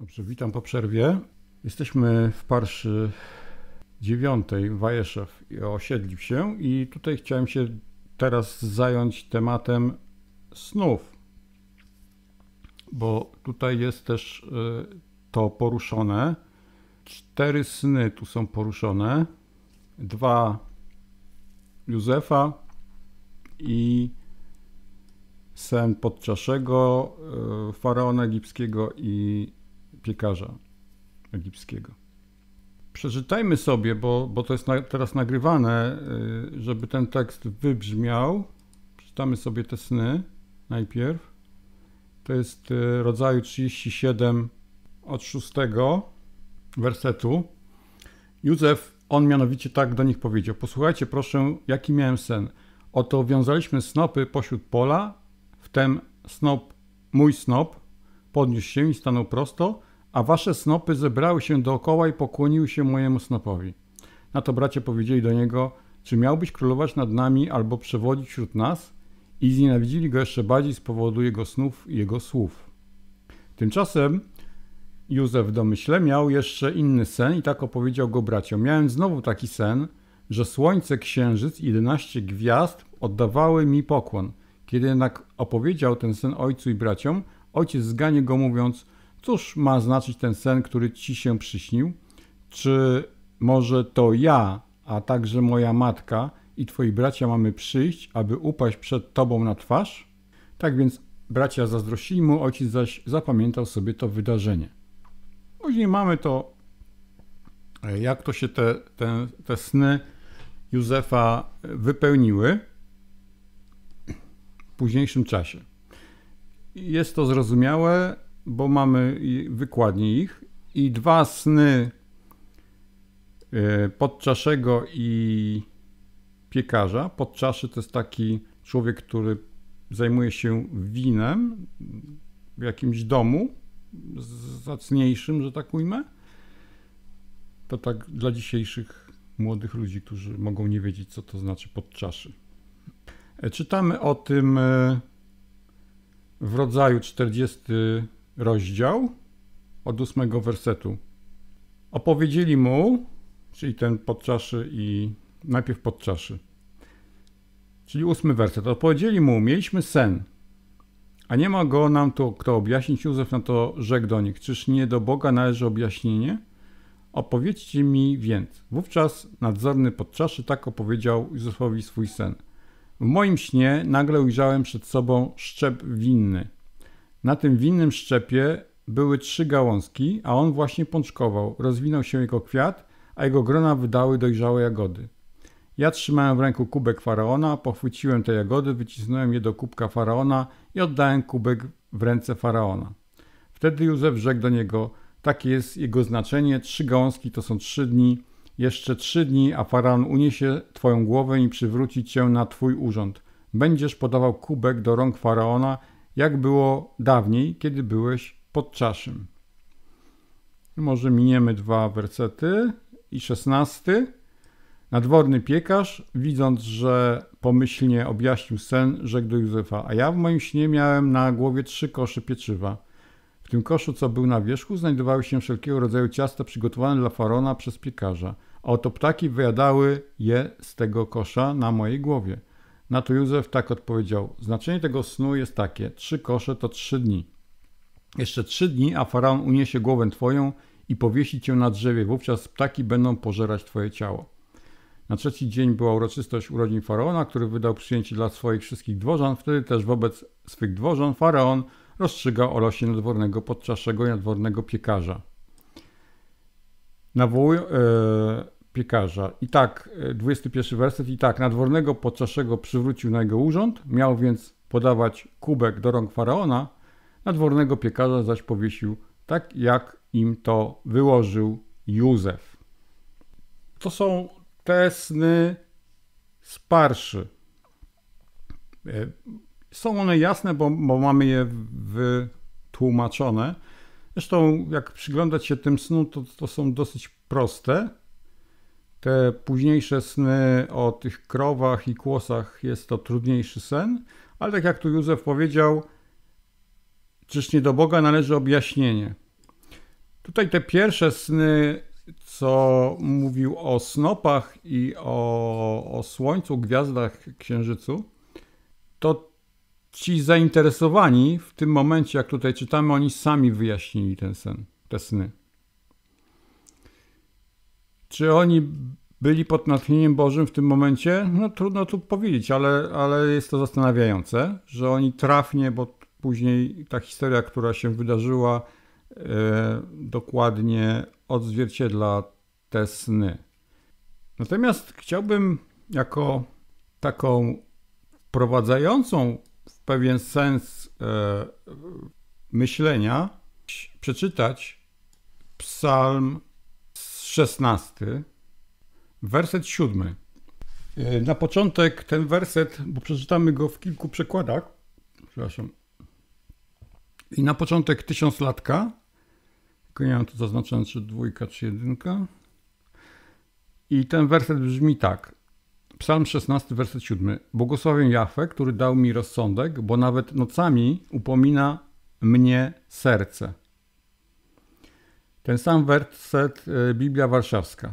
Dobrze, witam po przerwie. Jesteśmy w parszy dziewiątej Wajeszew i osiedlił się i tutaj chciałem się teraz zająć tematem snów, bo tutaj jest też e, to poruszone. Cztery sny tu są poruszone. Dwa Józefa i sen podczaszego, e, faraona egipskiego i piekarza egipskiego. Przeczytajmy sobie, bo, bo to jest na, teraz nagrywane, y, żeby ten tekst wybrzmiał. Przeczytamy sobie te sny najpierw. To jest y, rodzaju 37 od 6 wersetu. Józef, on mianowicie tak do nich powiedział: Posłuchajcie, proszę, jaki miałem sen. Oto wiązaliśmy snopy pośród pola, wtem snop, mój snop podniósł się i stanął prosto, a wasze snopy zebrały się dookoła i pokłoniły się mojemu snopowi. Na to bracia powiedzieli do niego, czy miałbyś królować nad nami albo przewodzić wśród nas? I znienawidzili go jeszcze bardziej z powodu jego snów i jego słów. Tymczasem Józef w domyśle miał jeszcze inny sen i tak opowiedział go braciom. Miałem znowu taki sen, że słońce, księżyc i 11 gwiazd oddawały mi pokłon. Kiedy jednak opowiedział ten sen ojcu i braciom, ojciec zganie go mówiąc – Cóż ma znaczyć ten sen, który ci się przyśnił? Czy może to ja, a także moja matka i twoi bracia mamy przyjść, aby upaść przed tobą na twarz? Tak więc bracia zazdrościli mu, ojciec zaś zapamiętał sobie to wydarzenie. Później mamy to, e, jak to się te, te, te sny Józefa wypełniły w późniejszym czasie. Jest to zrozumiałe, bo mamy wykładnie ich i dwa sny e, podczaszego i piekarza. Podczaszy to jest taki człowiek, który zajmuje się winem w jakimś domu zacniejszym, że tak ujmę. To tak dla dzisiejszych młodych ludzi, którzy mogą nie wiedzieć, co to znaczy podczaszy. E, czytamy o tym e, w rodzaju 40 rozdział od ósmego wersetu. Opowiedzieli mu, czyli ten podczaszy i najpierw podczaszy. Czyli ósmy werset. Opowiedzieli mu, mieliśmy sen, a nie ma go nam tu kto objaśnić. Józef na to rzekł do nich, czyż nie do Boga należy objaśnienie? Opowiedzcie mi więc. Wówczas nadzorny podczaszy tak opowiedział Józefowi swój sen. W moim śnie nagle ujrzałem przed sobą szczep winny – na tym winnym szczepie były trzy gałązki, a on właśnie pączkował. Rozwinął się jego kwiat, a jego grona wydały dojrzałe jagody. Ja trzymałem w ręku kubek faraona, pochwyciłem te jagody, wycisnąłem je do kubka faraona i oddałem kubek w ręce faraona. Wtedy Józef rzekł do niego: Takie jest jego znaczenie. Trzy gałązki to są trzy dni. Jeszcze trzy dni, a faraon uniesie twoją głowę i przywróci cię na twój urząd. Będziesz podawał kubek do rąk faraona jak było dawniej, kiedy byłeś pod czaszym. Może miniemy dwa wersety i szesnasty. Nadworny piekarz, widząc, że pomyślnie objaśnił sen, rzekł do Józefa, a ja w moim śnie miałem na głowie trzy kosze pieczywa. W tym koszu, co był na wierzchu, znajdowały się wszelkiego rodzaju ciasta przygotowane dla farona przez piekarza, a oto ptaki wyjadały je z tego kosza na mojej głowie. Na to Józef tak odpowiedział: Znaczenie tego snu jest takie: trzy kosze to trzy dni. Jeszcze trzy dni, a faraon uniesie głowę twoją i powiesi cię na drzewie, wówczas ptaki będą pożerać twoje ciało. Na trzeci dzień była uroczystość urodzin faraona, który wydał przyjęcie dla swoich wszystkich dworzan. Wtedy też wobec swych dworzan faraon rozstrzygał o losie nadwornego podczaszego i nadwornego piekarza. Nawołuje. Yy piekarza. I tak, 21 e, werset, i tak, nadwornego podczaszego przywrócił na jego urząd, miał więc podawać kubek do rąk faraona, nadwornego piekarza zaś powiesił tak, jak im to wyłożył Józef. To są te sny z parszy. E, są one jasne, bo, bo mamy je wytłumaczone. Zresztą, jak przyglądać się tym snu, to, to są dosyć proste. Te późniejsze sny o tych krowach i kłosach jest to trudniejszy sen, ale tak jak tu Józef powiedział, czyż nie do Boga należy objaśnienie. Tutaj te pierwsze sny, co mówił o snopach i o, o słońcu, gwiazdach, księżycu, to ci zainteresowani w tym momencie, jak tutaj czytamy, oni sami wyjaśnili ten sen, te sny. Czy oni byli pod natchnieniem Bożym w tym momencie? No trudno tu powiedzieć, ale, ale jest to zastanawiające, że oni trafnie, bo później ta historia, która się wydarzyła, e, dokładnie odzwierciedla te sny. Natomiast chciałbym jako taką wprowadzającą w pewien sens e, myślenia przeczytać psalm 16, werset 7. E, na początek ten werset, bo przeczytamy go w kilku przekładach. Przepraszam. I na początek tysiąclatka. Tylko nie wiem, tu zaznaczone, czy dwójka, czy jedynka. I ten werset brzmi tak. Psalm 16, werset 7. Błogosławię Jafę, który dał mi rozsądek, bo nawet nocami upomina mnie serce. Ten sam werset e, Biblia Warszawska.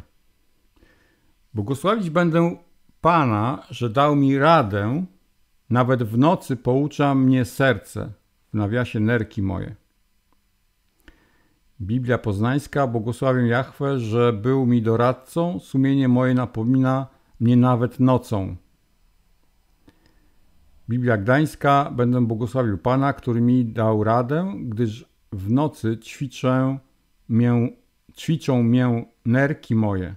Błogosławić będę Pana, że dał mi radę, nawet w nocy poucza mnie serce, w nawiasie nerki moje. Biblia Poznańska, błogosławię Jachwę, że był mi doradcą, sumienie moje napomina mnie nawet nocą. Biblia Gdańska, będę błogosławił Pana, który mi dał radę, gdyż w nocy ćwiczę mię, ćwiczą mię nerki moje.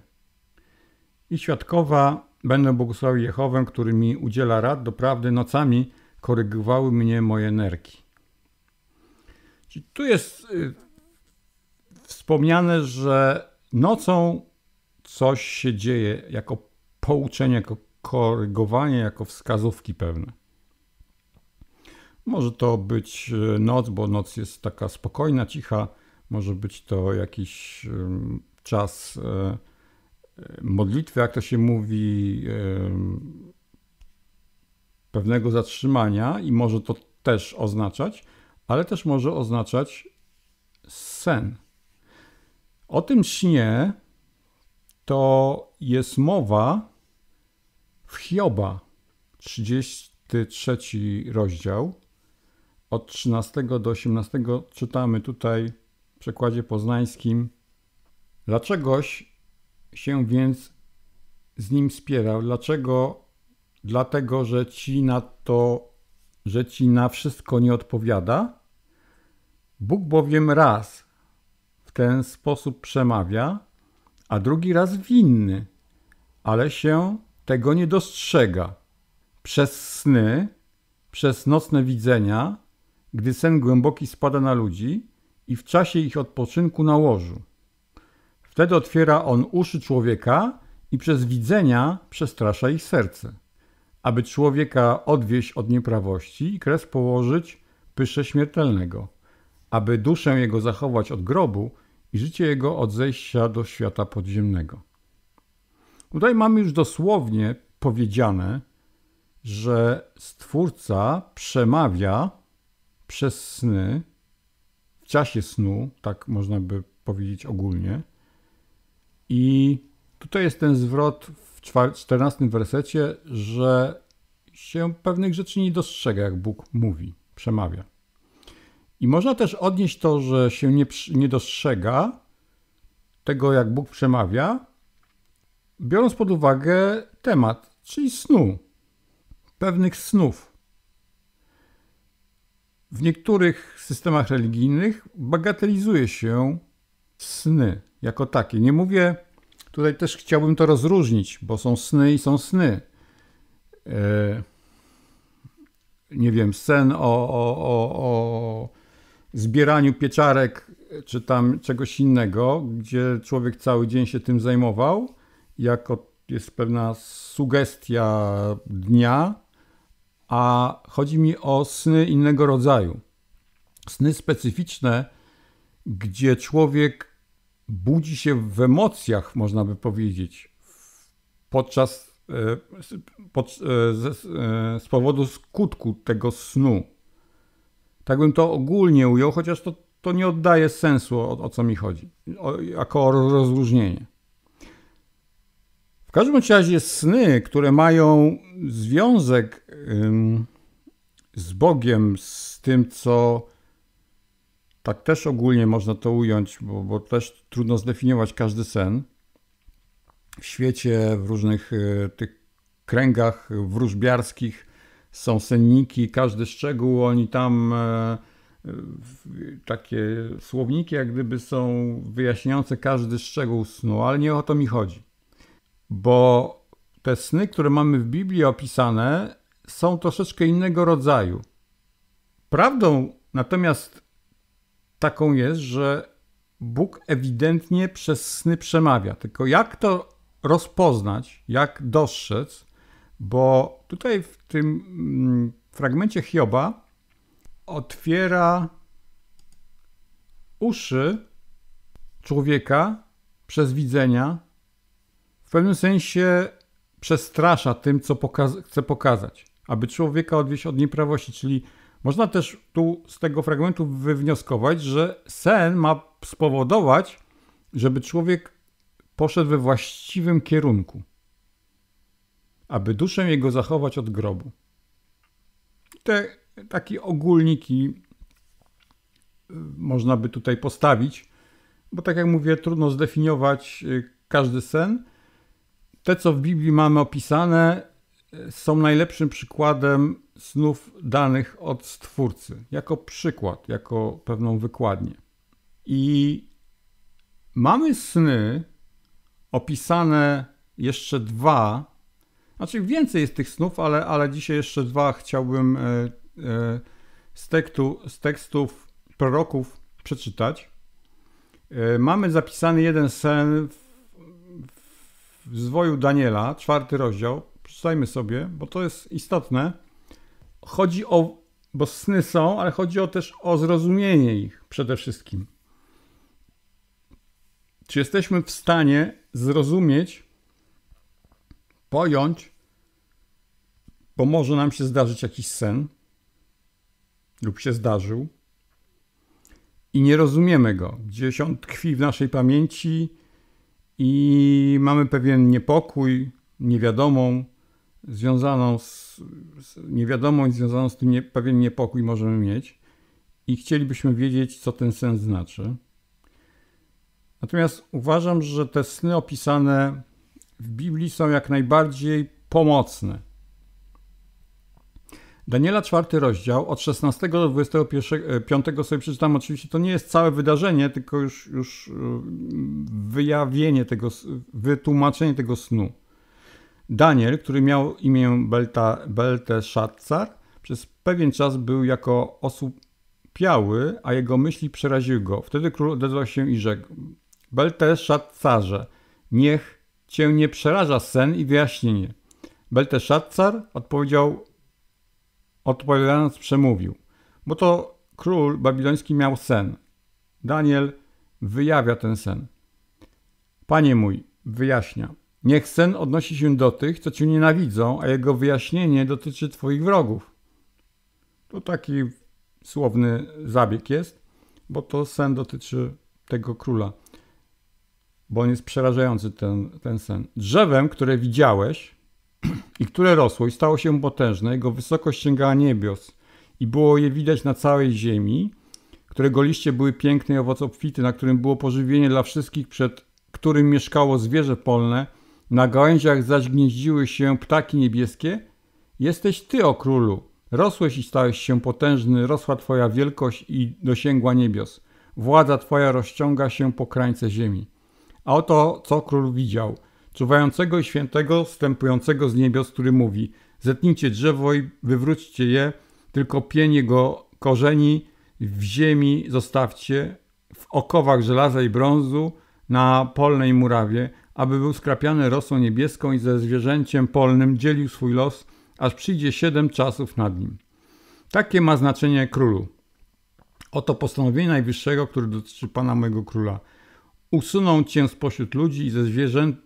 I świadkowa będę błogosławił Jehowem, który mi udziela rad do prawdy nocami, korygowały mnie moje nerki. Czyli tu jest y, wspomniane, że nocą coś się dzieje jako pouczenie, jako korygowanie, jako wskazówki pewne. Może to być y, noc, bo noc jest taka spokojna, cicha, może być to jakiś czas e, e, modlitwy, jak to się mówi, pewnego zatrzymania, i może to też oznaczać, ale też może oznaczać sen. O tym śnie to jest mowa w Hioba, 33 rozdział. Od 13 do 18 czytamy tutaj w przekładzie poznańskim. Dlaczegoś się więc z nim spierał? Dlaczego? Dlatego, że ci na to, że ci na wszystko nie odpowiada? Bóg bowiem raz w ten sposób przemawia, a drugi raz winny, ale się tego nie dostrzega. Przez sny, przez nocne widzenia, gdy sen głęboki spada na ludzi, i w czasie ich odpoczynku na łożu. Wtedy otwiera on uszy człowieka i przez widzenia przestrasza ich serce, aby człowieka odwieść od nieprawości i kres położyć pysze śmiertelnego, aby duszę jego zachować od grobu i życie jego od zejścia do świata podziemnego. Tutaj mamy już dosłownie powiedziane, że Stwórca przemawia przez sny czasie snu, tak można by powiedzieć ogólnie. I tutaj jest ten zwrot w 14 wersecie, że się pewnych rzeczy nie dostrzega, jak Bóg mówi, przemawia. I można też odnieść to, że się nie, nie dostrzega tego, jak Bóg przemawia, biorąc pod uwagę temat, czyli snu, pewnych snów. W niektórych systemach religijnych bagatelizuje się sny jako takie. Nie mówię, tutaj też chciałbym to rozróżnić, bo są sny i są sny. E, nie wiem, sen o, o, o, o zbieraniu pieczarek czy tam czegoś innego, gdzie człowiek cały dzień się tym zajmował, jako jest pewna sugestia dnia, a chodzi mi o sny innego rodzaju. Sny specyficzne, gdzie człowiek budzi się w emocjach, można by powiedzieć, podczas e, pod, e, z, e, z powodu skutku tego snu. Tak bym to ogólnie ujął, chociaż to, to nie oddaje sensu, o, o co mi chodzi, o, jako o rozróżnienie. W każdym razie sny, które mają związek z Bogiem, z tym, co tak też ogólnie można to ująć, bo, bo też trudno zdefiniować każdy sen. W świecie, w różnych y, tych kręgach wróżbiarskich są senniki, każdy szczegół, oni tam e, takie słowniki jak gdyby są wyjaśniające każdy szczegół snu, ale nie o to mi chodzi bo te sny, które mamy w Biblii opisane, są troszeczkę innego rodzaju. Prawdą natomiast taką jest, że Bóg ewidentnie przez sny przemawia. Tylko jak to rozpoznać, jak dostrzec, bo tutaj w tym mm, fragmencie Hioba otwiera uszy człowieka przez widzenia w pewnym sensie przestrasza tym, co chce pokazać, aby człowieka odwieść od nieprawości. Czyli można też tu z tego fragmentu wywnioskować, że sen ma spowodować, żeby człowiek poszedł we właściwym kierunku, aby duszę jego zachować od grobu. Te takie ogólniki y, można by tutaj postawić, bo tak jak mówię, trudno zdefiniować y, każdy sen te, co w Biblii mamy opisane, są najlepszym przykładem snów danych od Stwórcy, jako przykład, jako pewną wykładnię. I mamy sny opisane jeszcze dwa, znaczy więcej jest tych snów, ale, ale dzisiaj jeszcze dwa chciałbym e, e, z, tekstu, z tekstów proroków przeczytać. E, mamy zapisany jeden sen w w zwoju Daniela, czwarty rozdział, przeczytajmy sobie, bo to jest istotne. Chodzi o, bo sny są, ale chodzi o też o zrozumienie ich przede wszystkim. Czy jesteśmy w stanie zrozumieć, pojąć, bo może nam się zdarzyć jakiś sen lub się zdarzył i nie rozumiemy go. Gdzieś on tkwi w naszej pamięci, i mamy pewien niepokój, niewiadomą, związaną z, z niewiadomą i związaną z tym nie, pewien niepokój możemy mieć i chcielibyśmy wiedzieć, co ten sen znaczy. Natomiast uważam, że te sny opisane w Biblii są jak najbardziej pomocne Daniela, czwarty rozdział, od 16 do 25 sobie przeczytam. Oczywiście to nie jest całe wydarzenie, tylko już, już y, wyjawienie tego, wytłumaczenie tego snu. Daniel, który miał imię Belta, Belteszacar, przez pewien czas był jako osłupiały, a jego myśli przeraziły go. Wtedy król odezwał się i rzekł: Belteszacarze, niech cię nie przeraża sen i wyjaśnienie. Belteszacar odpowiedział odpowiadając przemówił, bo to król babiloński miał sen. Daniel wyjawia ten sen. Panie mój, wyjaśnia. Niech sen odnosi się do tych, co cię nienawidzą, a jego wyjaśnienie dotyczy twoich wrogów. To taki słowny zabieg jest, bo to sen dotyczy tego króla. Bo on jest przerażający, ten, ten sen. Drzewem, które widziałeś, i które rosło i stało się potężne, jego wysokość sięgała niebios i było je widać na całej ziemi, którego liście były piękne i owoc obfity, na którym było pożywienie dla wszystkich, przed którym mieszkało zwierzę polne, na gałęziach zaś gnieździły się ptaki niebieskie. Jesteś ty, o królu, rosłeś i stałeś się potężny, rosła twoja wielkość i dosięgła niebios. Władza twoja rozciąga się po krańce ziemi. A oto co król widział – czuwającego i świętego, wstępującego z niebios, który mówi: Zetnijcie drzewo i wywróćcie je, tylko pień jego korzeni w ziemi zostawcie, w okowach żelaza i brązu, na polnej murawie, aby był skrapiany rosą niebieską i ze zwierzęciem polnym dzielił swój los, aż przyjdzie siedem czasów nad nim. Takie ma znaczenie królu. Oto postanowienie Najwyższego, które dotyczy Pana mojego króla. Usuną cię spośród ludzi i ze zwierzęt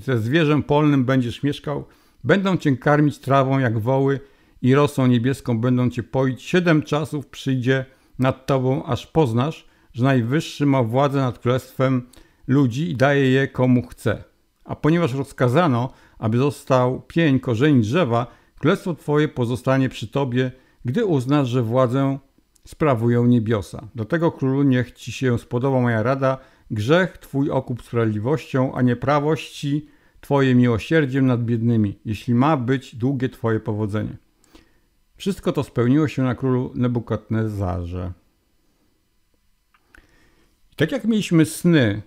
ze zwierzę polnym będziesz mieszkał, będą cię karmić trawą jak woły i rosą niebieską będą cię poić. Siedem czasów przyjdzie nad tobą, aż poznasz, że Najwyższy ma władzę nad królestwem ludzi i daje je komu chce. A ponieważ rozkazano, aby został pień korzeni drzewa, królestwo twoje pozostanie przy tobie, gdy uznasz, że władzę sprawują niebiosa. Dlatego królu niech ci się spodoba moja rada – Grzech Twój okup sprawiedliwością, a nieprawości Twoje miłosierdziem nad biednymi, jeśli ma być długie Twoje powodzenie. Wszystko to spełniło się na królu Nebukadnezarze. I tak jak mieliśmy sny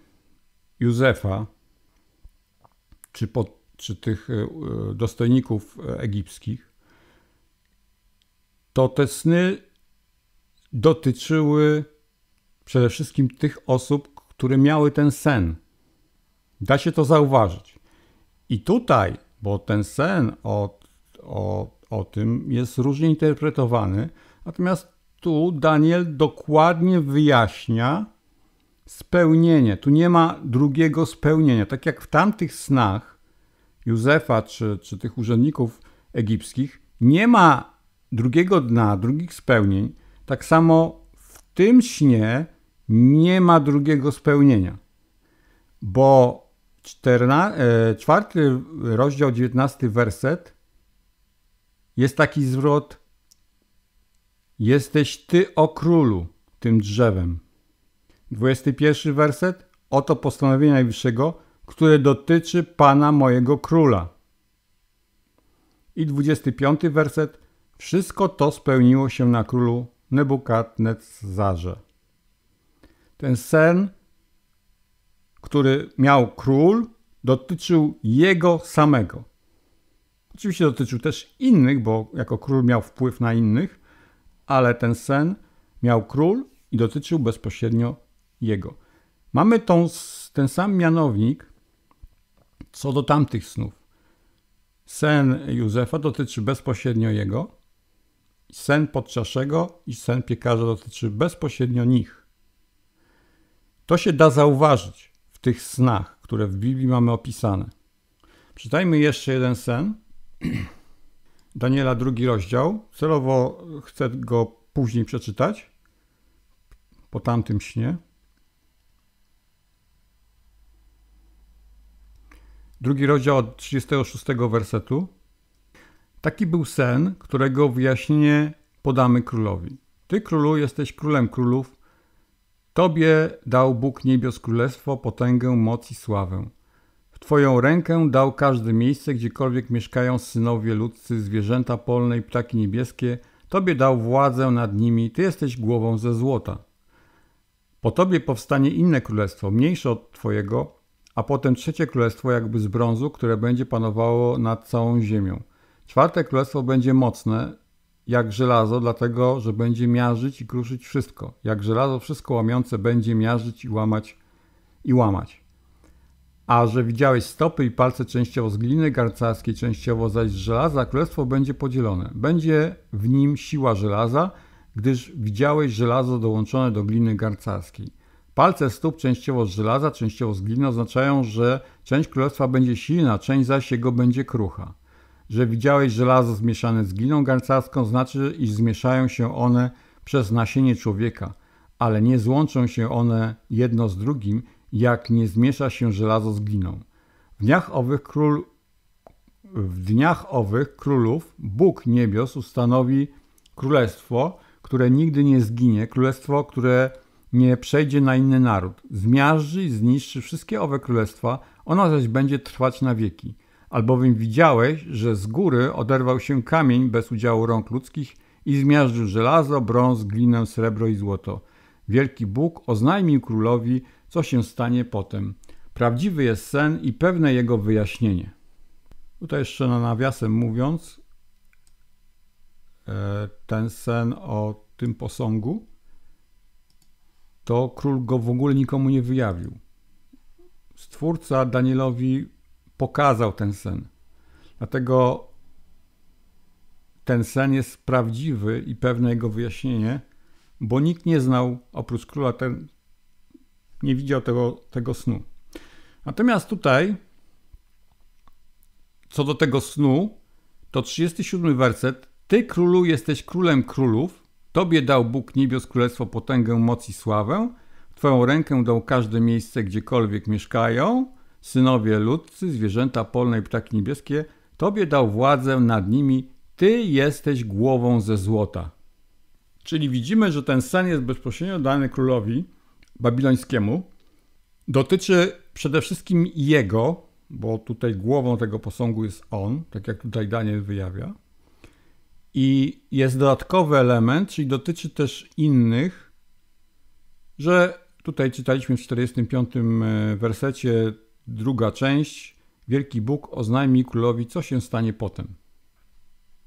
Józefa, czy, po, czy tych e, dostojników e, egipskich, to te sny dotyczyły przede wszystkim tych osób, które miały ten sen. Da się to zauważyć. I tutaj, bo ten sen o, o, o tym jest różnie interpretowany, natomiast tu Daniel dokładnie wyjaśnia spełnienie. Tu nie ma drugiego spełnienia. Tak jak w tamtych snach Józefa czy, czy tych urzędników egipskich, nie ma drugiego dna, drugich spełnień. Tak samo w tym śnie nie ma drugiego spełnienia, bo czterna, e, czwarty rozdział, dziewiętnasty werset jest taki zwrot: Jesteś ty o królu tym drzewem. Dwudziesty pierwszy werset: Oto postanowienie Najwyższego, które dotyczy Pana mojego króla. I 25 werset: Wszystko to spełniło się na królu Nebukadnezarze. Ten sen, który miał król, dotyczył jego samego. Oczywiście dotyczył też innych, bo jako król miał wpływ na innych, ale ten sen miał król i dotyczył bezpośrednio jego. Mamy tą, ten sam mianownik co do tamtych snów. Sen Józefa dotyczy bezpośrednio jego, sen podczaszego i sen piekarza dotyczy bezpośrednio nich. To się da zauważyć w tych snach, które w Biblii mamy opisane. Czytajmy jeszcze jeden sen. Daniela, drugi rozdział. Celowo chcę go później przeczytać, po tamtym śnie. Drugi rozdział od 36 wersetu. Taki był sen, którego wyjaśnienie podamy królowi. Ty, królu, jesteś królem królów Tobie dał Bóg niebios królestwo, potęgę, moc i sławę. W Twoją rękę dał każde miejsce, gdziekolwiek mieszkają synowie ludzcy, zwierzęta polne i ptaki niebieskie. Tobie dał władzę nad nimi, Ty jesteś głową ze złota. Po Tobie powstanie inne królestwo, mniejsze od Twojego, a potem trzecie królestwo jakby z brązu, które będzie panowało nad całą ziemią. Czwarte królestwo będzie mocne, jak żelazo, dlatego że będzie miażdżyć i kruszyć wszystko. Jak żelazo wszystko łamiące będzie miażdżyć i łamać i łamać. A że widziałeś stopy i palce częściowo z gliny garcarskiej, częściowo zaś z żelaza, królestwo będzie podzielone. Będzie w nim siła żelaza, gdyż widziałeś żelazo dołączone do gliny garcarskiej. Palce stóp częściowo z żelaza, częściowo z gliny oznaczają, że część królestwa będzie silna, część zaś jego będzie krucha że widziałeś żelazo zmieszane z gliną garncarską, znaczy, iż zmieszają się one przez nasienie człowieka, ale nie złączą się one jedno z drugim, jak nie zmiesza się żelazo z gliną. W dniach owych, król, w dniach owych królów Bóg niebios ustanowi królestwo, które nigdy nie zginie, królestwo, które nie przejdzie na inny naród. Zmiażdży i zniszczy wszystkie owe królestwa, ona zaś będzie trwać na wieki albowiem widziałeś, że z góry oderwał się kamień bez udziału rąk ludzkich i zmiażdżył żelazo, brąz, glinę, srebro i złoto. Wielki Bóg oznajmił królowi, co się stanie potem. Prawdziwy jest sen i pewne jego wyjaśnienie. Tutaj jeszcze na nawiasem mówiąc, e, ten sen o tym posągu, to król go w ogóle nikomu nie wyjawił. Stwórca Danielowi pokazał ten sen. Dlatego ten sen jest prawdziwy i pewne jego wyjaśnienie, bo nikt nie znał oprócz króla ten, nie widział tego, tego snu. Natomiast tutaj, co do tego snu, to 37 werset. Ty, królu, jesteś królem królów. Tobie dał Bóg niebios królestwo, potęgę, moc i sławę. W Twoją rękę dał każde miejsce, gdziekolwiek mieszkają synowie ludcy, zwierzęta polne i ptaki niebieskie, Tobie dał władzę nad nimi, Ty jesteś głową ze złota. Czyli widzimy, że ten sen jest bezpośrednio dany królowi babilońskiemu. Dotyczy przede wszystkim jego, bo tutaj głową tego posągu jest on, tak jak tutaj Daniel wyjawia. I jest dodatkowy element, czyli dotyczy też innych, że tutaj czytaliśmy w 45 e, wersecie Druga część. Wielki Bóg oznajmi królowi, co się stanie potem.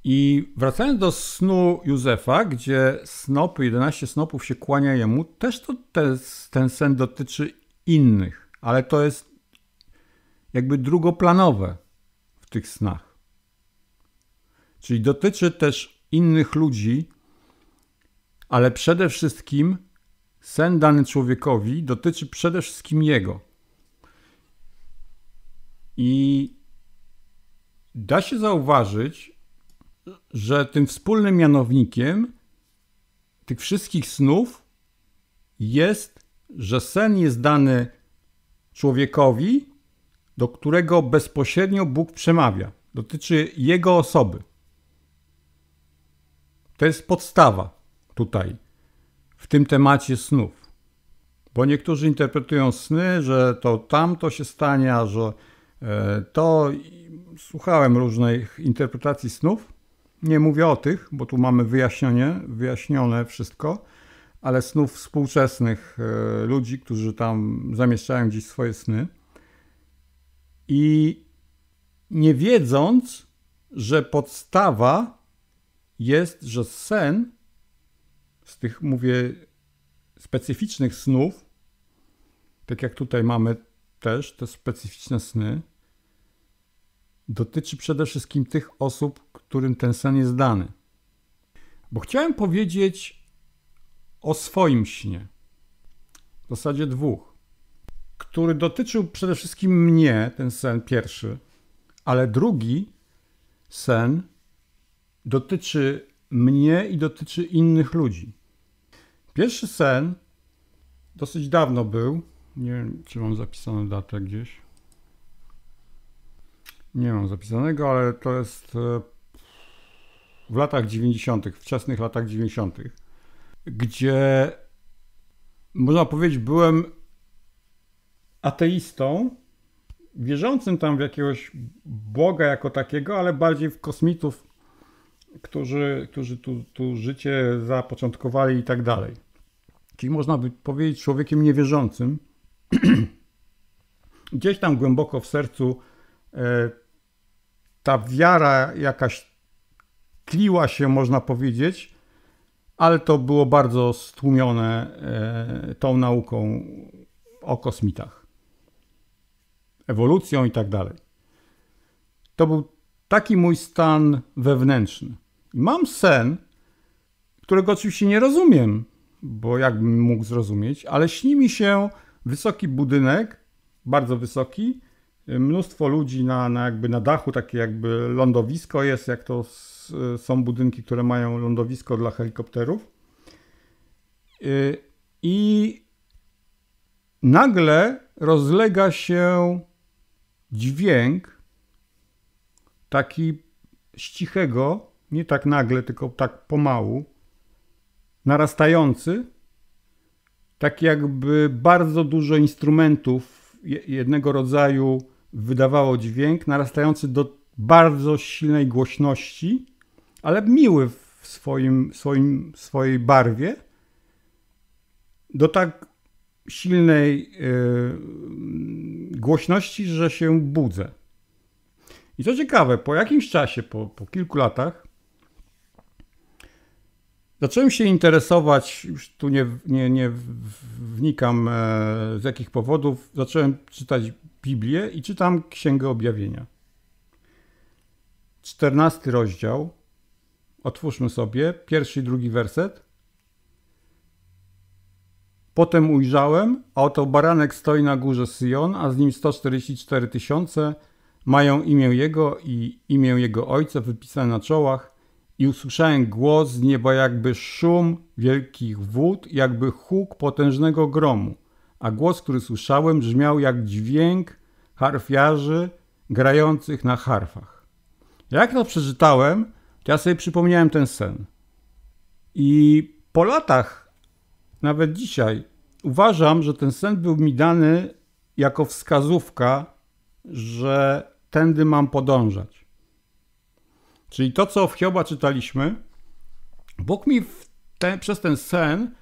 I wracając do snu Józefa, gdzie snopy, 11 snopów się kłania jemu, też to te, ten sen dotyczy innych, ale to jest jakby drugoplanowe w tych snach. Czyli dotyczy też innych ludzi, ale przede wszystkim sen dany człowiekowi dotyczy przede wszystkim jego. I da się zauważyć, że tym wspólnym mianownikiem tych wszystkich snów jest, że sen jest dany człowiekowi, do którego bezpośrednio Bóg przemawia. Dotyczy jego osoby. To jest podstawa tutaj, w tym temacie snów. Bo niektórzy interpretują sny, że to tamto się stanie, a że E, to słuchałem różnych interpretacji snów. Nie mówię o tych, bo tu mamy wyjaśnienie, wyjaśnione wszystko, ale snów współczesnych e, ludzi, którzy tam zamieszczają gdzieś swoje sny. I nie wiedząc, że podstawa jest, że sen z tych, mówię, specyficznych snów, tak jak tutaj mamy też te specyficzne sny, dotyczy przede wszystkim tych osób, którym ten sen jest dany. Bo chciałem powiedzieć o swoim śnie, w zasadzie dwóch, który dotyczył przede wszystkim mnie, ten sen pierwszy, ale drugi sen dotyczy mnie i dotyczy innych ludzi. Pierwszy sen dosyć dawno był, nie wiem czy mam zapisaną datę gdzieś. Nie mam zapisanego, ale to jest e, w latach 90., wczesnych latach 90., gdzie można powiedzieć, byłem ateistą, wierzącym tam w jakiegoś Boga jako takiego, ale bardziej w kosmitów, którzy, którzy tu, tu życie zapoczątkowali i tak dalej. Czyli można by powiedzieć człowiekiem niewierzącym. Gdzieś tam głęboko w sercu e, ta wiara jakaś tliła się, można powiedzieć, ale to było bardzo stłumione e, tą nauką o kosmitach, ewolucją i tak dalej. To był taki mój stan wewnętrzny. Mam sen, którego oczywiście nie rozumiem, bo jakbym mógł zrozumieć, ale śni mi się wysoki budynek, bardzo wysoki, mnóstwo ludzi na, na, jakby na dachu, takie jakby lądowisko jest, jak to są budynki, które mają lądowisko dla helikopterów. Y, I nagle rozlega się dźwięk taki cichego, nie tak nagle, tylko tak pomału, narastający, tak jakby bardzo dużo instrumentów jednego rodzaju wydawało dźwięk narastający do bardzo silnej głośności, ale miły w swoim, swoim, swojej barwie, do tak silnej yy, głośności, że się budzę. I co ciekawe, po jakimś czasie, po, po kilku latach, Zacząłem się interesować, już tu nie, nie, nie wnikam e, z jakich powodów, zacząłem czytać Biblię i czytam Księgę Objawienia. 14 rozdział. Otwórzmy sobie pierwszy i drugi werset. Potem ujrzałem, a oto baranek stoi na górze Syjon, a z nim 144 tysiące, mają imię jego i imię jego ojca wypisane na czołach i usłyszałem głos z nieba jakby szum wielkich wód, jakby huk potężnego gromu a głos, który słyszałem, brzmiał jak dźwięk harfiarzy grających na harfach. Jak to przeczytałem, to ja sobie przypomniałem ten sen. I po latach, nawet dzisiaj, uważam, że ten sen był mi dany jako wskazówka, że tędy mam podążać. Czyli to, co w Hioba czytaliśmy, Bóg mi przez ten sen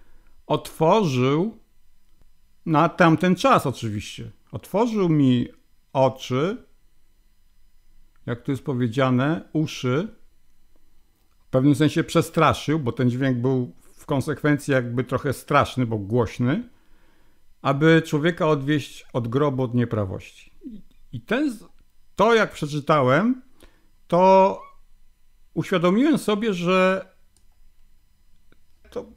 otworzył na tamten czas oczywiście. Otworzył mi oczy, jak tu jest powiedziane, uszy. W pewnym sensie przestraszył, bo ten dźwięk był w konsekwencji jakby trochę straszny, bo głośny, aby człowieka odwieść od grobu od nieprawości. I ten, to jak przeczytałem, to uświadomiłem sobie, że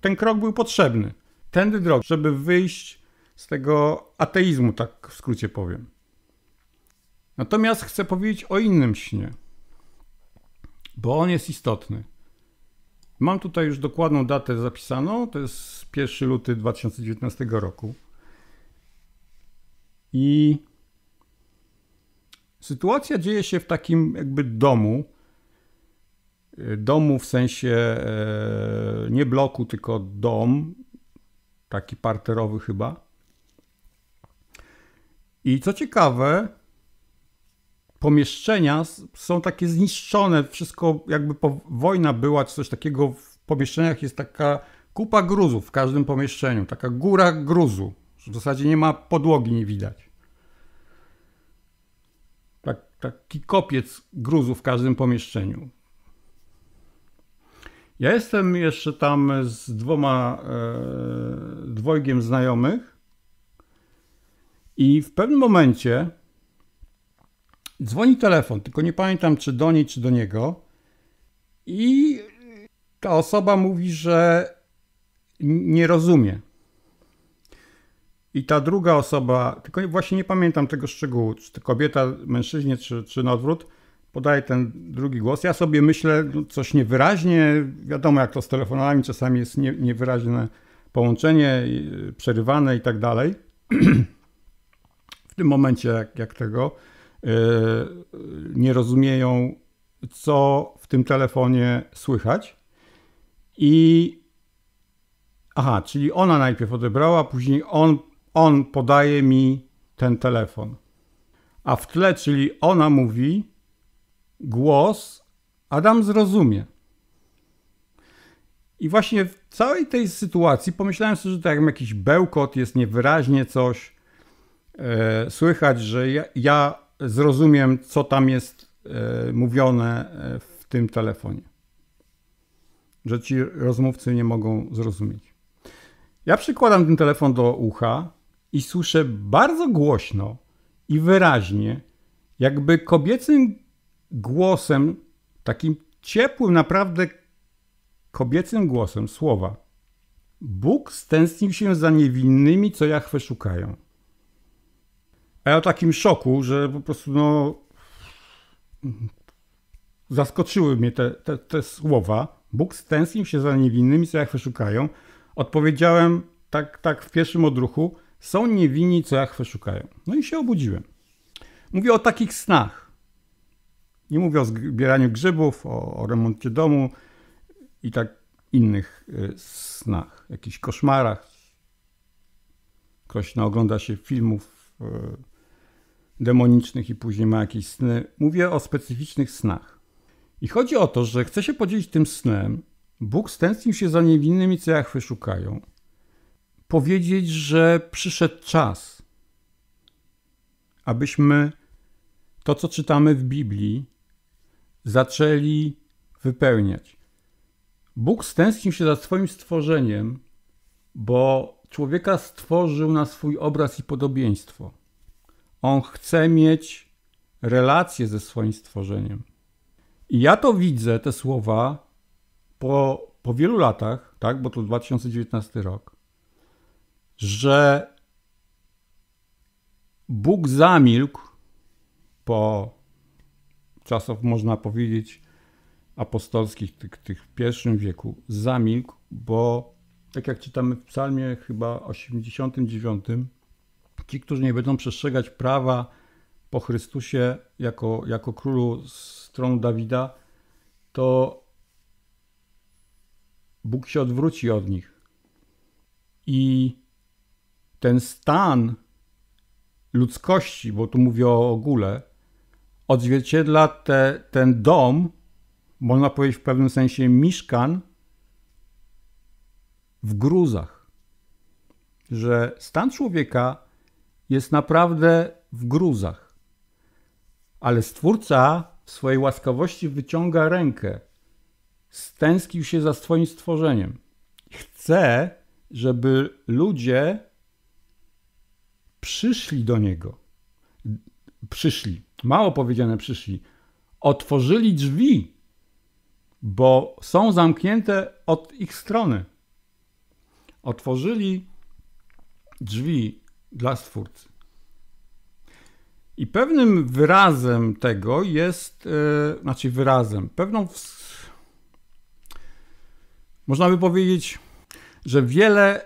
ten krok był potrzebny. Tędy drogi, żeby wyjść z tego ateizmu, tak w skrócie powiem. Natomiast chcę powiedzieć o innym śnie, bo on jest istotny. Mam tutaj już dokładną datę zapisaną, to jest 1 luty 2019 roku. I sytuacja dzieje się w takim jakby domu, domu w sensie e, nie bloku, tylko dom, taki parterowy chyba. I co ciekawe, pomieszczenia są takie zniszczone, wszystko jakby po, wojna była, czy coś takiego. W pomieszczeniach jest taka kupa gruzów w każdym pomieszczeniu, taka góra gruzu. W zasadzie nie ma podłogi, nie widać. Tak, taki kopiec gruzu w każdym pomieszczeniu. Ja jestem jeszcze tam z dwoma e, dwojgiem znajomych i w pewnym momencie dzwoni telefon, tylko nie pamiętam czy do niej, czy do niego. I ta osoba mówi, że nie rozumie. I ta druga osoba, tylko właśnie nie pamiętam tego szczegółu, czy to kobieta, mężczyźnie, czy, czy na odwrót, podaje ten drugi głos. Ja sobie myślę, no, coś niewyraźnie, wiadomo jak to z telefonami, czasami jest nie, niewyraźne połączenie, przerywane i tak dalej. w tym momencie, jak, jak tego, e, nie rozumieją, co w tym telefonie słychać. I aha, czyli ona najpierw odebrała, później on, on podaje mi ten telefon. A w tle, czyli ona mówi głos, Adam zrozumie. I właśnie w całej tej sytuacji pomyślałem sobie, że tak jak jakiś bełkot, jest niewyraźnie coś, E, słychać, że ja, ja zrozumiem, co tam jest e, mówione e, w tym telefonie. Że ci rozmówcy nie mogą zrozumieć. Ja przykładam ten telefon do ucha i słyszę bardzo głośno i wyraźnie, jakby kobiecym głosem, takim ciepłym, naprawdę kobiecym głosem słowa. Bóg stęsknił się za niewinnymi, co Jachwę szukają. A ja o takim szoku, że po prostu no. Zaskoczyły mnie te, te, te słowa. Bóg stęsknił się za niewinnymi, co Jachwę szukają. Odpowiedziałem tak, tak w pierwszym odruchu: Są niewinni, co Jachwę szukają. No i się obudziłem. Mówię o takich snach. Nie mówię o zbieraniu grzybów, o, o remoncie domu i tak innych y, snach, jakichś koszmarach. Ktoś naogląda się filmów y, demonicznych i później ma jakieś sny. Mówię o specyficznych snach. I chodzi o to, że chce się podzielić tym snem. Bóg stęsknił się za niewinnymi, co Jachwy szukają. Powiedzieć, że przyszedł czas, abyśmy to, co czytamy w Biblii, zaczęli wypełniać. Bóg stęsknił się za swoim stworzeniem, bo człowieka stworzył na swój obraz i podobieństwo. On chce mieć relację ze swoim stworzeniem. I ja to widzę, te słowa, po, po wielu latach, tak, bo to 2019 rok, że Bóg zamilkł po czasów można powiedzieć, apostolskich, tych, tych w pierwszym wieku, zamilkł, bo tak jak czytamy w psalmie chyba 89, ci, którzy nie będą przestrzegać prawa po Chrystusie jako, jako królu z tronu Dawida, to Bóg się odwróci od nich. I ten stan ludzkości, bo tu mówię o ogóle, odzwierciedla te, ten dom, można powiedzieć w pewnym sensie mieszkan w gruzach. Że stan człowieka jest naprawdę w gruzach. Ale Stwórca w swojej łaskawości wyciąga rękę. Stęskił się za swoim stworzeniem. Chce, żeby ludzie przyszli do Niego. Przyszli, mało powiedziane przyszli. Otworzyli drzwi, bo są zamknięte od ich strony. Otworzyli drzwi dla stwórcy. I pewnym wyrazem tego jest, yy, znaczy wyrazem, pewną, można by powiedzieć, że wiele,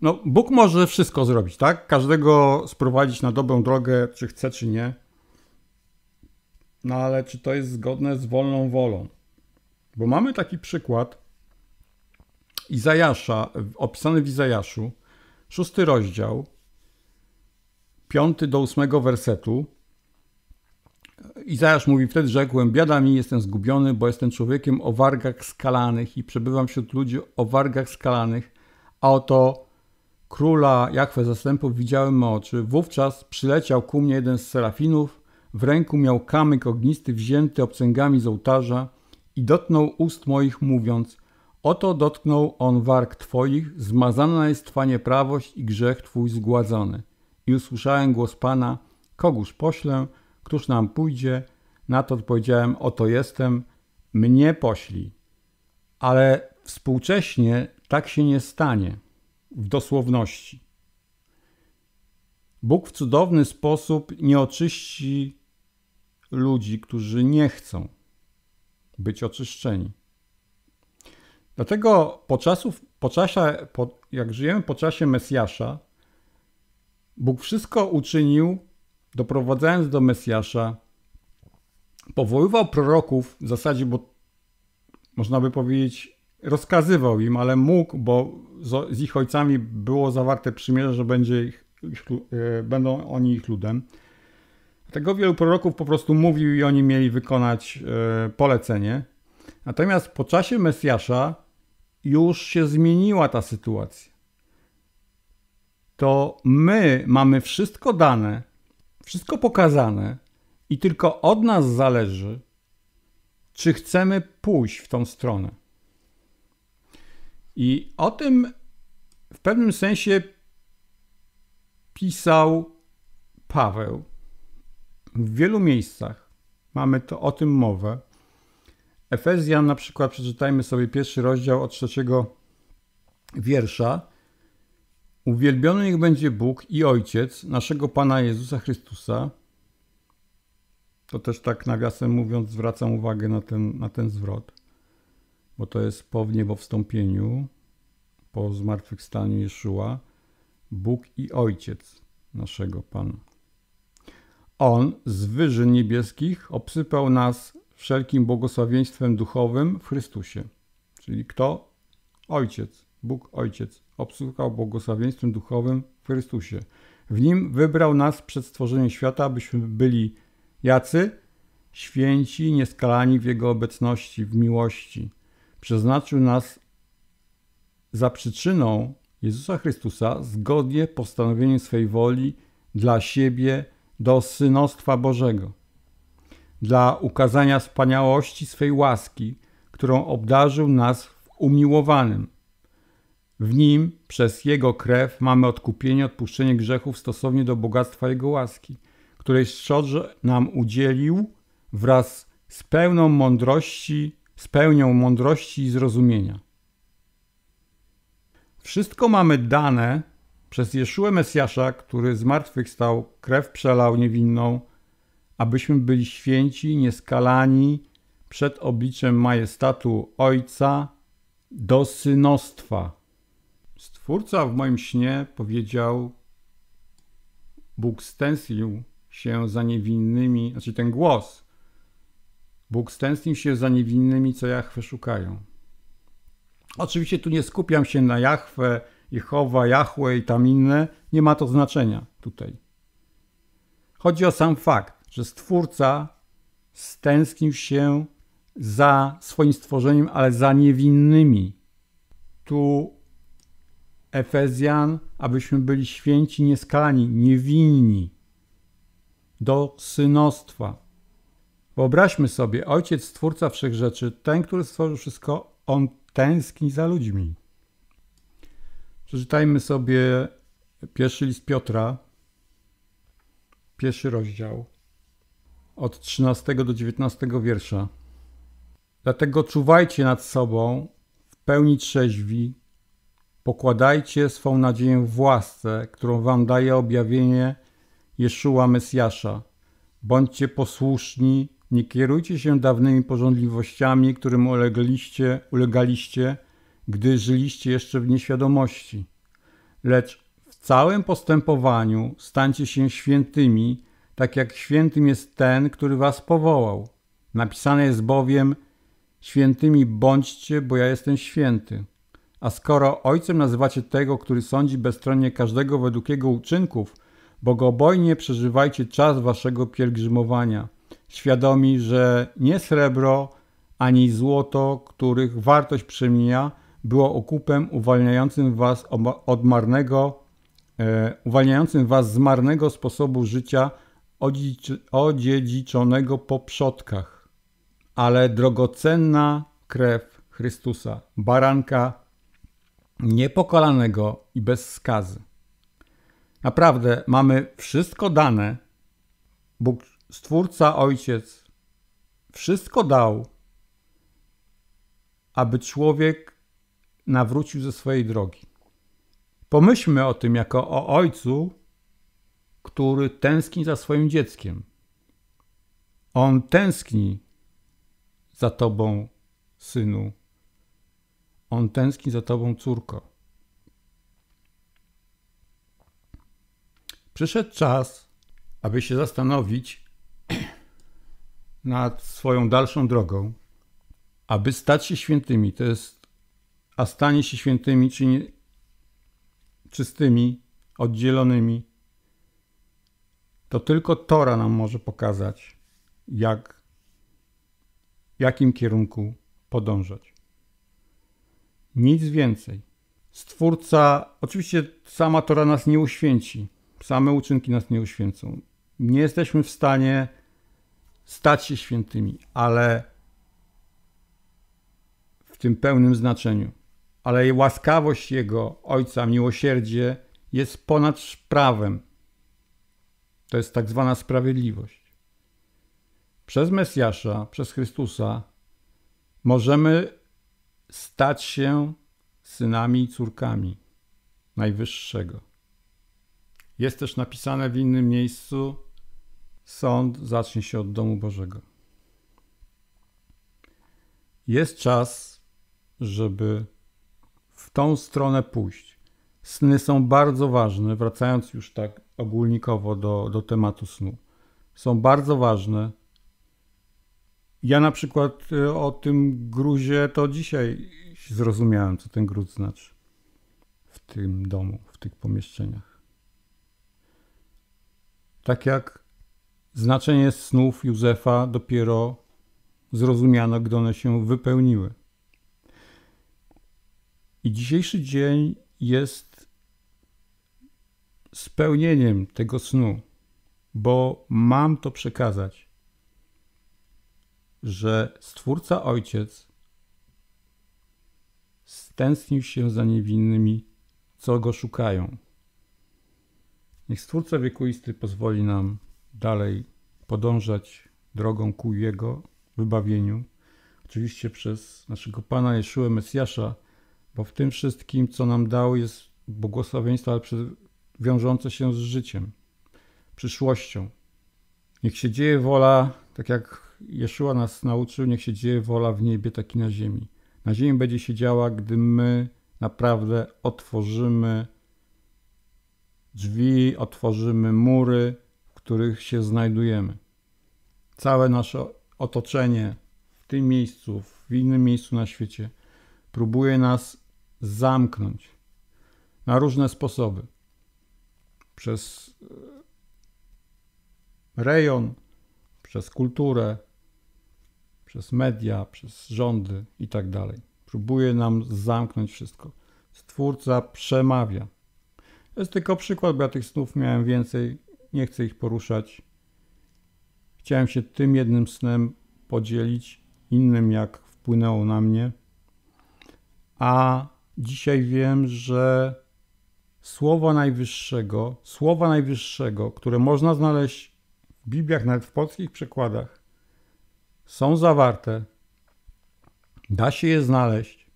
no Bóg może wszystko zrobić, tak? Każdego sprowadzić na dobrą drogę, czy chce, czy nie. No ale czy to jest zgodne z wolną wolą? Bo mamy taki przykład Izajasza, opisany w Izajaszu, szósty rozdział, 5 do 8 wersetu. Izajasz mówi, wtedy rzekłem, biada mi, jestem zgubiony, bo jestem człowiekiem o wargach skalanych i przebywam wśród ludzi o wargach skalanych, a oto króla Jachwę zastępów widziałem me oczy. Wówczas przyleciał ku mnie jeden z serafinów, w ręku miał kamyk ognisty wzięty obcęgami z ołtarza i dotknął ust moich mówiąc, oto dotknął on warg twoich, zmazana jest twa nieprawość i grzech twój zgładzony i usłyszałem głos Pana, kogóż poślę, któż nam pójdzie? Na to odpowiedziałem, oto jestem, mnie pośli. Ale współcześnie tak się nie stanie w dosłowności. Bóg w cudowny sposób nie oczyści ludzi, którzy nie chcą być oczyszczeni. Dlatego po, czasów, po czasie, po, jak żyjemy po czasie Mesjasza, Bóg wszystko uczynił, doprowadzając do Mesjasza. Powoływał proroków w zasadzie, bo można by powiedzieć, rozkazywał im, ale mógł, bo z ich ojcami było zawarte przymierze, że będzie ich, ich e, będą oni ich ludem. Dlatego wielu proroków po prostu mówił i oni mieli wykonać e, polecenie. Natomiast po czasie Mesjasza już się zmieniła ta sytuacja to my mamy wszystko dane, wszystko pokazane i tylko od nas zależy, czy chcemy pójść w tą stronę. I o tym w pewnym sensie pisał Paweł w wielu miejscach. Mamy to o tym mowę. Efezjan na przykład przeczytajmy sobie pierwszy rozdział od trzeciego wiersza. Uwielbiony niech będzie Bóg i Ojciec naszego Pana Jezusa Chrystusa. To też tak nawiasem mówiąc zwracam uwagę na ten, na ten zwrot, bo to jest po wniebowstąpieniu, po zmartwychwstaniu Jeszua, Bóg i Ojciec naszego Pana. On z wyżyn niebieskich obsypał nas wszelkim błogosławieństwem duchowym w Chrystusie. Czyli kto? Ojciec, Bóg Ojciec obsłuchał błogosławieństwem duchowym w Chrystusie. W nim wybrał nas przed stworzeniem świata, abyśmy byli jacy? Święci, nieskalani w Jego obecności, w miłości. Przeznaczył nas za przyczyną Jezusa Chrystusa zgodnie postanowieniem swej woli dla siebie do synostwa Bożego, dla ukazania wspaniałości swej łaski, którą obdarzył nas w umiłowanym, w nim przez Jego krew mamy odkupienie, odpuszczenie grzechów stosownie do bogactwa Jego łaski, której szczodrze nam udzielił wraz z pełną mądrości, z pełnią mądrości i zrozumienia. Wszystko mamy dane przez Jeszuę Mesjasza, który zmartwychwstał, krew przelał niewinną, abyśmy byli święci, nieskalani przed obliczem majestatu Ojca do synostwa Stwórca w moim śnie powiedział, Bóg stęslił się za niewinnymi, znaczy ten głos, Bóg stęsnił się za niewinnymi, co Jachwę szukają. Oczywiście tu nie skupiam się na Jachwę, Jehowa, jachwę i tam inne, nie ma to znaczenia tutaj. Chodzi o sam fakt, że Stwórca stęsknił się za swoim stworzeniem, ale za niewinnymi. Tu Efezjan, abyśmy byli święci, nieskalani, niewinni do synostwa. Wyobraźmy sobie, Ojciec Stwórca Wszechrzeczy, ten, który stworzył wszystko, on tęskni za ludźmi. Przeczytajmy sobie pierwszy list Piotra, pierwszy rozdział, od 13 do 19 wiersza. Dlatego czuwajcie nad sobą w pełni trzeźwi, Pokładajcie swą nadzieję w łasce, którą wam daje objawienie Jeszua Mesjasza. Bądźcie posłuszni, nie kierujcie się dawnymi porządliwościami, którym ulegliście, ulegaliście, gdy żyliście jeszcze w nieświadomości. Lecz w całym postępowaniu stańcie się świętymi, tak jak świętym jest ten, który was powołał. Napisane jest bowiem: Świętymi bądźcie, bo ja jestem święty. A skoro ojcem nazywacie tego, który sądzi bezstronnie każdego według jego uczynków, bogobojnie przeżywajcie czas waszego pielgrzymowania, świadomi, że nie srebro ani złoto, których wartość przemija, było okupem uwalniającym was od marnego, e, uwalniającym was z marnego sposobu życia odziedziczonego po przodkach, ale drogocenna krew Chrystusa, baranka niepokalanego i bez skazy. Naprawdę mamy wszystko dane. Bóg, Stwórca, Ojciec, wszystko dał, aby człowiek nawrócił ze swojej drogi. Pomyślmy o tym jako o ojcu, który tęskni za swoim dzieckiem. On tęskni za tobą, synu. On tęskni za tobą, córko. Przyszedł czas, aby się zastanowić nad swoją dalszą drogą, aby stać się świętymi. To jest, a stanie się świętymi, czy nie, czystymi, oddzielonymi, to tylko Tora nam może pokazać, jak, jakim kierunku podążać. Nic więcej. Stwórca, oczywiście sama Tora nas nie uświęci, same uczynki nas nie uświęcą. Nie jesteśmy w stanie stać się świętymi, ale w tym pełnym znaczeniu. Ale łaskawość Jego Ojca, miłosierdzie jest ponad prawem. To jest tak zwana sprawiedliwość. Przez Mesjasza, przez Chrystusa możemy stać się synami i córkami Najwyższego. Jest też napisane w innym miejscu: Sąd zacznie się od domu Bożego. Jest czas, żeby w tą stronę pójść. Sny są bardzo ważne, wracając już tak ogólnikowo do, do tematu snu. Są bardzo ważne ja na przykład e, o tym gruzie to dzisiaj zrozumiałem, co ten gruz znaczy w tym domu, w tych pomieszczeniach. Tak jak znaczenie snów Józefa dopiero zrozumiano, gdy one się wypełniły. I dzisiejszy dzień jest spełnieniem tego snu, bo mam to przekazać że Stwórca Ojciec stęsknił się za niewinnymi, co go szukają. Niech Stwórca wiekuisty pozwoli nam dalej podążać drogą ku Jego wybawieniu, oczywiście przez naszego Pana Jeszuę Mesjasza, bo w tym wszystkim, co nam dał, jest błogosławieństwo, ale wiążące się z życiem, przyszłością. Niech się dzieje wola, tak jak Jeszua nas nauczył, niech się dzieje wola w niebie, tak i na ziemi. Na ziemi będzie się działa, gdy my naprawdę otworzymy drzwi, otworzymy mury, w których się znajdujemy. Całe nasze otoczenie w tym miejscu, w innym miejscu na świecie próbuje nas zamknąć na różne sposoby. Przez e, rejon, przez kulturę, przez media, przez rządy i tak dalej. Próbuje nam zamknąć wszystko. Stwórca przemawia. To jest tylko przykład, bo ja tych snów miałem więcej, nie chcę ich poruszać. Chciałem się tym jednym snem podzielić, innym jak wpłynęło na mnie. A dzisiaj wiem, że słowa Najwyższego, słowa Najwyższego, które można znaleźć w Bibliach, nawet w polskich przekładach, są zawarte, da się je znaleźć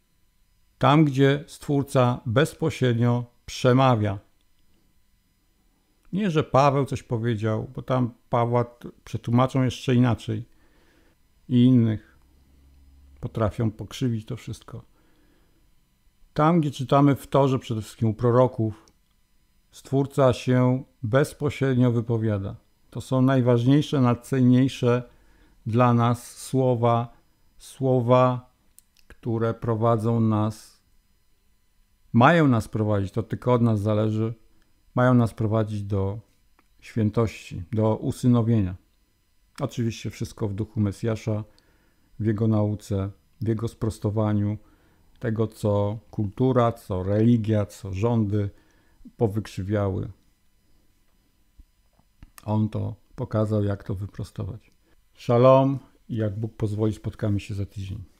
tam, gdzie Stwórca bezpośrednio przemawia. Nie, że Paweł coś powiedział, bo tam Pawła przetłumaczą jeszcze inaczej i innych potrafią pokrzywić to wszystko. Tam, gdzie czytamy w Torze, przede wszystkim u proroków, Stwórca się bezpośrednio wypowiada. To są najważniejsze, najcenniejsze dla nas słowa, słowa, które prowadzą nas, mają nas prowadzić, to tylko od nas zależy, mają nas prowadzić do świętości, do usynowienia. Oczywiście wszystko w duchu Mesjasza, w jego nauce, w jego sprostowaniu tego, co kultura, co religia, co rządy powykrzywiały. On to pokazał, jak to wyprostować. Shalom i jak Bóg pozwoli, spotkamy się za tydzień.